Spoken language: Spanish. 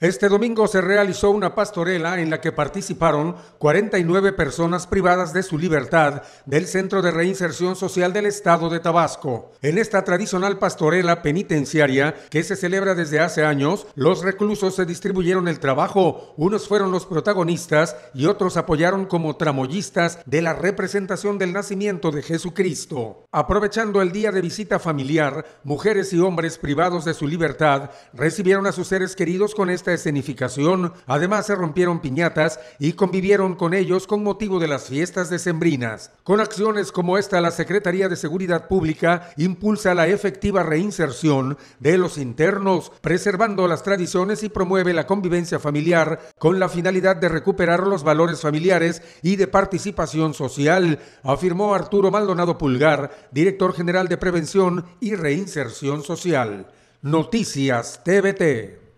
Este domingo se realizó una pastorela en la que participaron 49 personas privadas de su libertad del Centro de Reinserción Social del Estado de Tabasco. En esta tradicional pastorela penitenciaria que se celebra desde hace años, los reclusos se distribuyeron el trabajo, unos fueron los protagonistas y otros apoyaron como tramoyistas de la representación del nacimiento de Jesucristo. Aprovechando el día de visita familiar, mujeres y hombres privados de su libertad recibieron a sus seres queridos con esta escenificación. Además, se rompieron piñatas y convivieron con ellos con motivo de las fiestas decembrinas. Con acciones como esta, la Secretaría de Seguridad Pública impulsa la efectiva reinserción de los internos, preservando las tradiciones y promueve la convivencia familiar con la finalidad de recuperar los valores familiares y de participación social, afirmó Arturo Maldonado Pulgar, director general de Prevención y Reinserción Social. Noticias TVT.